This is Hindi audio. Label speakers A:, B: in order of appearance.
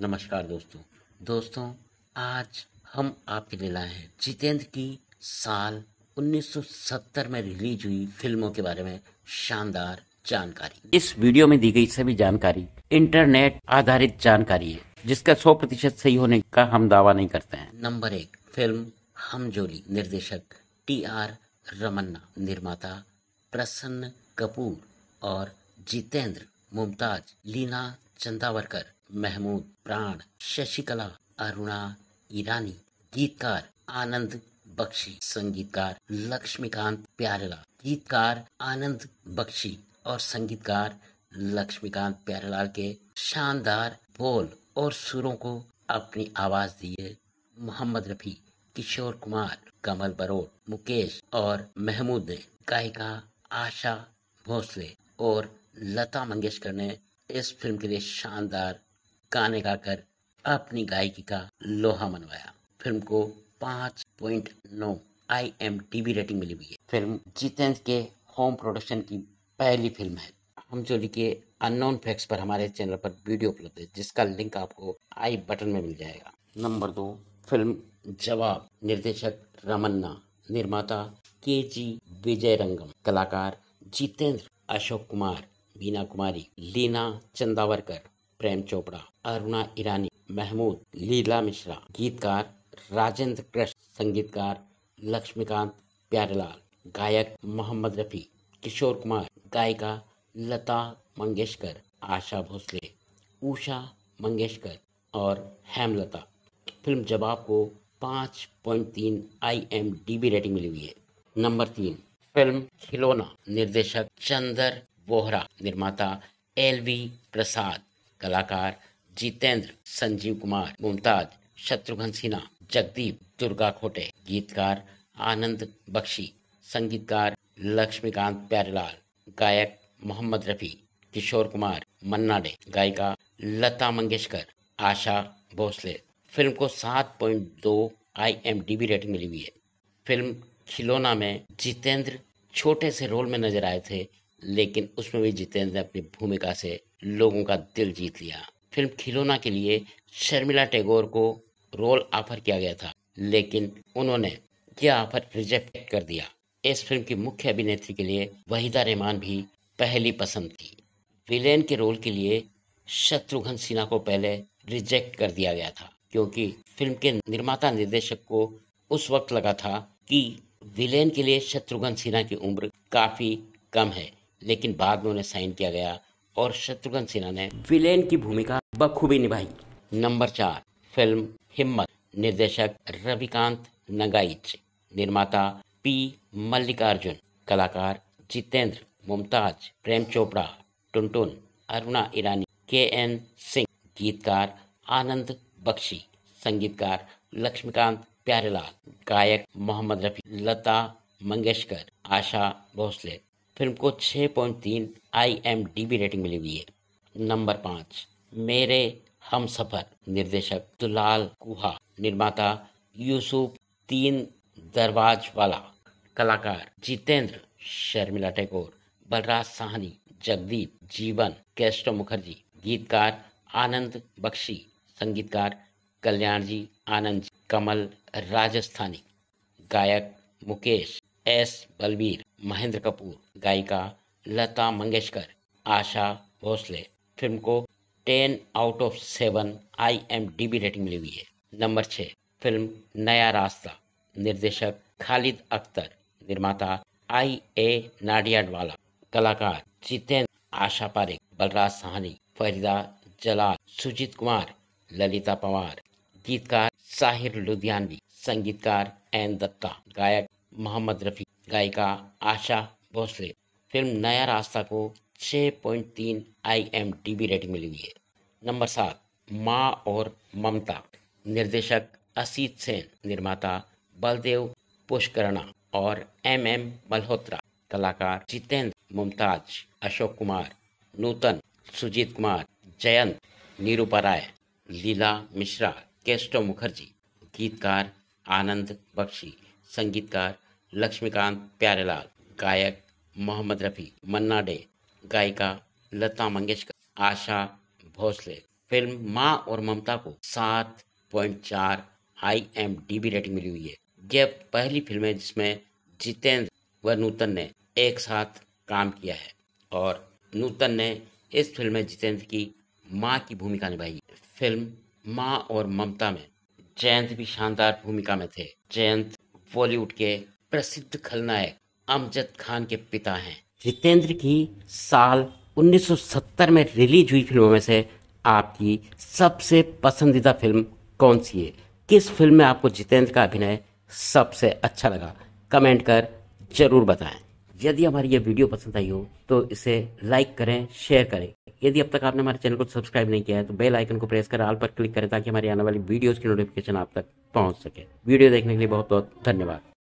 A: नमस्कार दोस्तों दोस्तों आज हम आपके लिए लाए हैं जितेंद्र की साल 1970 में रिलीज हुई फिल्मों के बारे में शानदार जानकारी इस वीडियो में दी गई सभी जानकारी इंटरनेट आधारित जानकारी है जिसका 100 प्रतिशत सही होने का हम दावा नहीं करते हैं नंबर एक फिल्म हम जोली निर्देशक टी आर रमन्ना निर्माता प्रसन्न कपूर और जितेंद्र मुमताज लीना चंदावरकर महमूद प्राण शशिकला अरुणा ईरानी गीतकार आनंद बख्शी संगीतकार लक्ष्मीकांत प्यारेलाल गीतकार आनंद बख्शी और संगीतकार लक्ष्मीकांत प्यारेलाल के शानदार बोल और सुरों को अपनी आवाज दी है मोहम्मद रफी किशोर कुमार कमल बरोट मुकेश और महमूद ने गायिका आशा भोसले और लता मंगेशकर ने इस फिल्म के लिए शानदार गाने गाकर अपनी गायकी का लोहा मनवाया फिल्म को पांच पॉइंट नौ आई एम टीवी रेटिंग मिली हुई है फिल्म जितेंद्र के होम प्रोडक्शन की पहली फिल्म है हम जो लिखिए अननोन फैक्ट्स पर हमारे चैनल पर वीडियो उपलब्ध है जिसका लिंक आपको आई बटन में मिल जाएगा नंबर दो फिल्म जवाब निर्देशक रमन्ना निर्माता के जी विजय रंगम कलाकार जितेंद्र अशोक कुमार मीना कुमारी लीना चंदावरकर प्रेम चोपड़ा अरुणा ईरानी महमूद लीला मिश्रा गीतकार राजेंद्र कृष्ण संगीतकार लक्ष्मीकांत प्यारेलाल गायक मोहम्मद रफ़ी किशोर कुमार गायिका लता मंगेशकर आशा भोसले उषा मंगेशकर और हेमलता फिल्म जवाब को पाँच पॉइंट तीन I M D B rating मिली हुई है नंबर तीन फिल्म खिलौना निर्देशक चंदर वोहरा निर्माता एल वी प्रसाद कलाकार जितेंद्र संजीव कुमार मुमताज शत्रुघ्न सिन्हा जगदीप दुर्गा खोटे गीतकार आनंद बख्शी संगीतकार लक्ष्मीकांत प्यारेलाल गायक मोहम्मद रफी किशोर कुमार मन्ना डे गायिका लता मंगेशकर आशा भोसले फिल्म को 7.2 आईएमडीबी रेटिंग मिली हुई है फिल्म खिलौना में जितेंद्र छोटे से रोल में नजर आए थे लेकिन उसमें भी जितेंद्र ने अपनी भूमिका से लोगों का दिल जीत लिया फिल्म खिलौना के लिए शर्मिला टैगोर को रोल ऑफर किया गया था लेकिन उन्होंने यह ऑफर रिजेक्ट कर दिया इस फिल्म की मुख्य अभिनेत्री के लिए वहीदा रहमान भी पहली पसंद थी विलेन के रोल के लिए शत्रुघ्न सिन्हा को पहले रिजेक्ट कर दिया गया था क्योंकि फिल्म के निर्माता निर्देशक को उस वक्त लगा था कि विलेन के लिए शत्रुघ्न सिन्हा की उम्र काफ़ी कम है लेकिन बाद में उन्हें साइन किया गया और शत्रुघ्न सिन्हा ने विलेन की भूमिका बखूबी निभाई नंबर चार फिल्म हिम्मत निर्देशक रविकांत नगाइच निर्माता पी मल्लिकार्जुन कलाकार जितेंद्र मुमताज प्रेम चोपड़ा टुनटुन अरुणा ईरानी के एन सिंह गीतकार आनंद बख्शी संगीतकार लक्ष्मीकांत प्यारेलाल गायक मोहम्मद रफी लता मंगेशकर आशा भोसले फिल्म को 6.3 बी रेटिंग मिली हुई है नंबर पाँच मेरे हम सफर निर्देशक दुलाल कुहा निर्माता यूसुफ तीन दरवाज वाला कलाकार जितेंद्र शर्मिला टैगोर बलराज साहनी जगदीप जीवन कैस्टो मुखर्जी गीतकार आनंद बख्शी संगीतकार कल्याण जी आनंद जी, कमल राजस्थानी गायक मुकेश एस बलबीर महेंद्र कपूर गायिका लता मंगेशकर आशा भोसले फिल्म को ten out of seven I M D B rating मिली हुई है नंबर छः फिल्म नया रास्ता निर्देशक खालिद अख्तर निर्माता आई ए नाडियाडवाला कलाकार जितेंद्र आशा पारेख बलराज सहानी फरीदा जलाल सुजीत कुमार ललिता पवार गीतकार साहिर लुधियानवी संगीतकार एन दत्ता गायक मोहम्मद रफ़ी गायिका आशा भोसले फिल्म नया रास्ता को 6.3 आईएमडीबी रेटिंग मिली हुई है नंबर सात माँ और ममता निर्देशक असीत सेन निर्माता बलदेव पुष्करणा और एम एम मल्होत्रा कलाकार जितेंद्र मुमताज अशोक कुमार नूतन सुजीत कुमार जयंत निरूपा राय लीला मिश्रा केस्टो मुखर्जी गीतकार आनंद बख्शी संगीतकार लक्ष्मीकांत प्यारेलाल गायक मोहम्मद रफ़ी मन्ना डे गायिका लता मंगेशकर आशा भोसले फिल्म माँ और ममता को सात पॉइंट चार I M D B rating मिली हुई है यह पहली फिल्म है जिसमें जितेंद्र व नूतन ने एक साथ काम किया है और नूतन ने इस फिल्म में जितेंद्र की माँ की भूमिका निभाई फिल्म माँ और ममता में जयंत भी शानदार भूमिका में थे जयंत बॉलीवुड के प्रसिद्ध खलनायक अमजद खान के पिता हैं जितेंद्र की साल 1970 में रिलीज हुई फिल्मों में से आपकी सबसे पसंदीदा फिल्म कौन सी है किस फिल्म में आपको जितेंद्र का अभिनय सबसे अच्छा लगा कमेंट कर जरूर बताएं यदि हमारी ये वीडियो पसंद आई हो तो इसे लाइक करें शेयर करें यदि अब तक आपने हमारे चैनल को सब्सक्राइब नहीं किया है तो बेल आइकन को प्रेस कर आल पर क्लिक करें ताकि हमारी आने वाली वीडियोज़ की नोटिफिकेशन आप तक पहुँच सके वीडियो देखने के लिए बहुत बहुत धन्यवाद